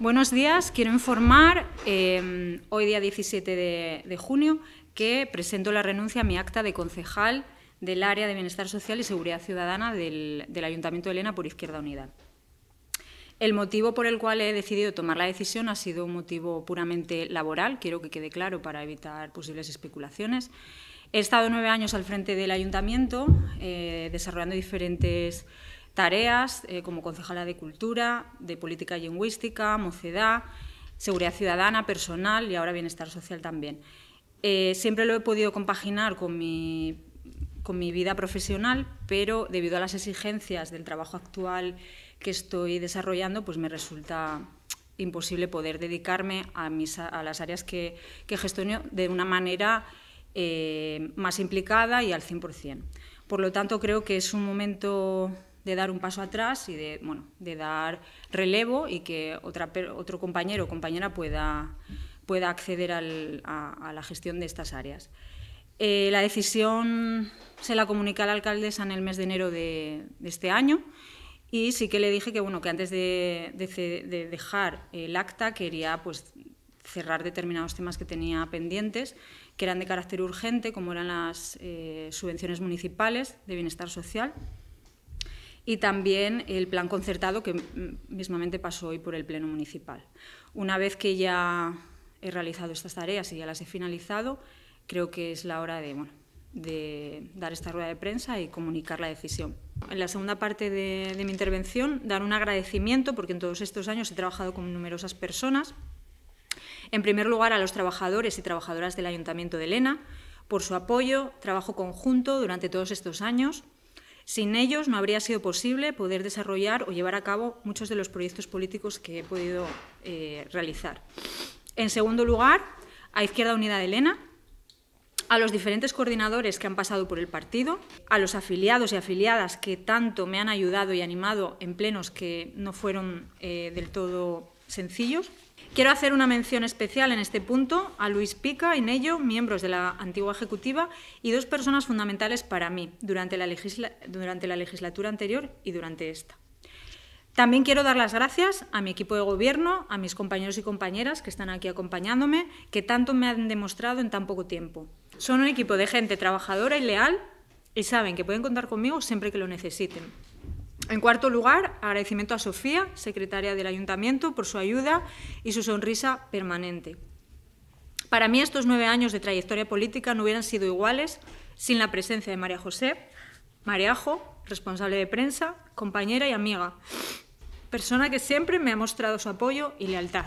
Buenos días. Quiero informar, em, hoy día 17 de, junio, que presento la renuncia a mi acta de concejal del área de Bienestar Social y Seguridad Ciudadana del, Ayuntamiento de Elena por Izquierda Unida. El motivo por el cual he decidido tomar la decisión ha sido un motivo puramente laboral, quiero que quede claro para evitar posibles especulaciones. He estado nueve años al frente del ayuntamiento eh, desarrollando diferentes tareas eh, como concejala de Cultura, de Política Lingüística, Mocedad, Seguridad Ciudadana, Personal y ahora Bienestar Social también. Eh, siempre lo he podido compaginar con mi, con mi vida profesional, pero debido a las exigencias del trabajo actual que estoy desarrollando, pues me resulta imposible poder dedicarme a, a las áreas que, que gestiono de una manera eh, más implicada y al 100%. Por lo tanto, creo que es un momento de dar un paso atrás y de, dar relevo y que otro compañero o compañera pueda, pueda acceder a, la gestión de estas áreas. Eh, la decisión se la comuniqué a la alcaldesa en el mes de enero de, este año y sí que le dije que, bueno, que antes de, dejar el acta quería pues, cerrar determinados temas que tenía pendientes, que eran de carácter urgente, como eran las eh, subvenciones municipales de bienestar social y también el plan concertado que mismamente pasó hoy por el Pleno Municipal. Una vez que ya he realizado estas tareas y ya las he finalizado, creo que es la hora de, dar esta rueda de prensa y comunicar la decisión. En la segunda parte de, de mi intervención, dar un agradecimiento, porque en todos estos años he trabajado con numerosas personas. En primer lugar, a los trabajadores y trabajadoras del Ayuntamiento de Elena, por su apoyo, trabajo conjunto durante todos estos años, sin ellos no habría sido posible poder desarrollar o llevar a cabo muchos de los proyectos políticos que he podido eh, realizar. En segundo lugar, a Izquierda Unida Elena, a los diferentes coordinadores que han pasado por el partido, a los afiliados y afiliadas que tanto me han ayudado y animado en plenos que no fueron eh, del todo sencillos, Quiero hacer una mención especial en este punto a Luis Pica y Nello, miembros de la antigua Ejecutiva, y dos personas fundamentales para mí durante la legislatura anterior y durante esta. También quiero dar las gracias a mi equipo de gobierno, a mis compañeros y compañeras que están aquí acompañándome, que tanto me han demostrado en tan poco tiempo. Son un equipo de gente trabajadora y leal y saben que pueden contar conmigo siempre que lo necesiten. En cuarto lugar, agradecimiento a Sofía, secretaria del Ayuntamiento, por su ayuda y su sonrisa permanente. Para mí estos nueve años de trayectoria política no hubieran sido iguales sin la presencia de María José, Mariajo, responsable de prensa, compañera y amiga, persona que siempre me ha mostrado su apoyo y lealtad.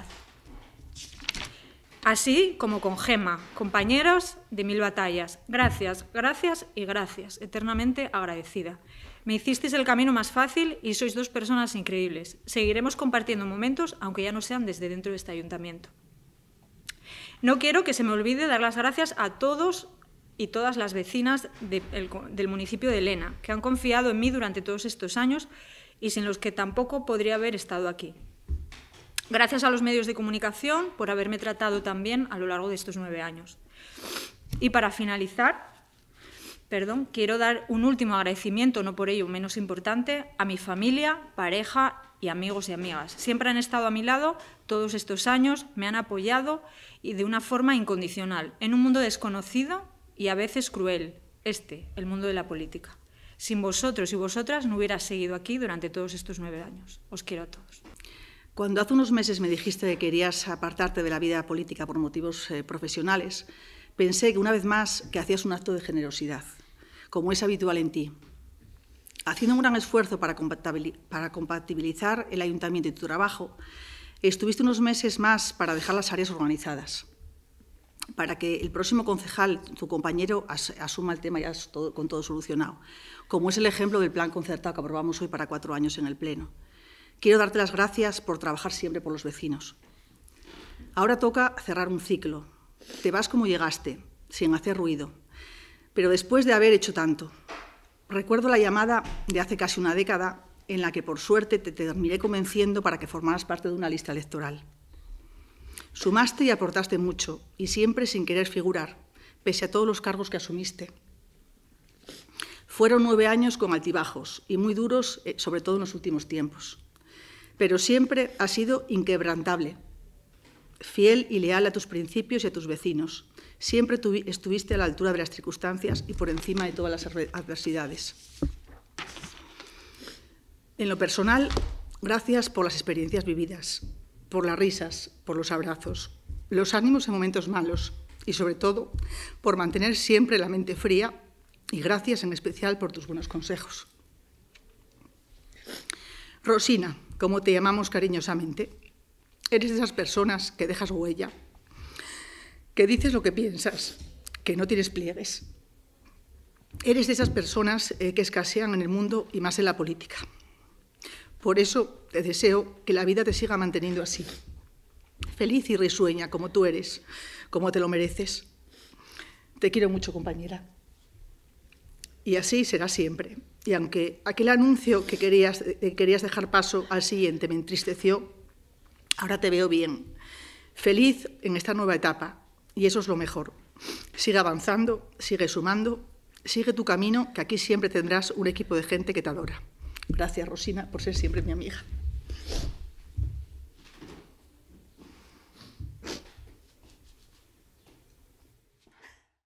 Así como con Gema, compañeras de mil batallas. Gracias, gracias y gracias, eternamente agradecida. Me hicisteis el camino más fácil y sois dos personas increíbles. Seguiremos compartiendo momentos, aunque ya no sean desde dentro de este ayuntamiento. No quiero que se me olvide dar las gracias a todos y todas las vecinas del municipio de Elena, que han confiado en mí durante todos estos años y sin los que tampoco podría haber estado aquí. Gracias a los medios de comunicación por haberme tratado también a lo largo de estos nueve años. Y para finalizar, Perdón, quiero dar un último agradecimiento, no por ello menos importante, a mi familia, pareja y amigos y amigas. Siempre han estado a mi lado todos estos años, me han apoyado y de una forma incondicional, en un mundo desconocido y a veces cruel, este, el mundo de la política. Sin vosotros y vosotras no hubiera seguido aquí durante todos estos nueve años. Os quiero a todos. Cuando hace unos meses me dijiste que querías apartarte de la vida política por motivos eh, profesionales, pensé que una vez más que hacías un acto de generosidad como es habitual en ti. Haciendo un gran esfuerzo para compatibilizar el ayuntamiento y tu trabajo, estuviste unos meses más para dejar las áreas organizadas, para que el próximo concejal, tu compañero, asuma el tema ya con todo solucionado, como es el ejemplo del plan concertado que aprobamos hoy para cuatro años en el Pleno. Quiero darte las gracias por trabajar siempre por los vecinos. Ahora toca cerrar un ciclo. Te vas como llegaste, sin hacer ruido, pero después de haber hecho tanto. Recuerdo la llamada de hace casi una década en la que por suerte te terminé convenciendo para que formaras parte de una lista electoral. Sumaste y aportaste mucho, y siempre sin querer figurar, pese a todos los cargos que asumiste. Fueron nueve años con altibajos y muy duros, eh, sobre todo en los últimos tiempos. Pero siempre ha sido inquebrantable, fiel y leal a tus principios y a tus vecinos. Siempre estuviste a la altura de las circunstancias y por encima de todas las adversidades. En lo personal, gracias por las experiencias vividas, por las risas, por los abrazos, los ánimos en momentos malos y sobre todo por mantener siempre la mente fría y gracias en especial por tus buenos consejos. Rosina, como te llamamos cariñosamente, Eres de esas personas que dejas huella, que dices lo que piensas, que no tienes pliegues. Eres de esas personas eh, que escasean en el mundo y más en la política. Por eso te deseo que la vida te siga manteniendo así, feliz y risueña como tú eres, como te lo mereces. Te quiero mucho, compañera. Y así será siempre. Y aunque aquel anuncio que querías eh, dejar paso al siguiente me entristeció, Ahora te veo bien, feliz en esta nueva etapa, y eso es lo mejor. Sigue avanzando, sigue sumando, sigue tu camino, que aquí siempre tendrás un equipo de gente que te adora. Gracias, Rosina, por ser siempre mi amiga.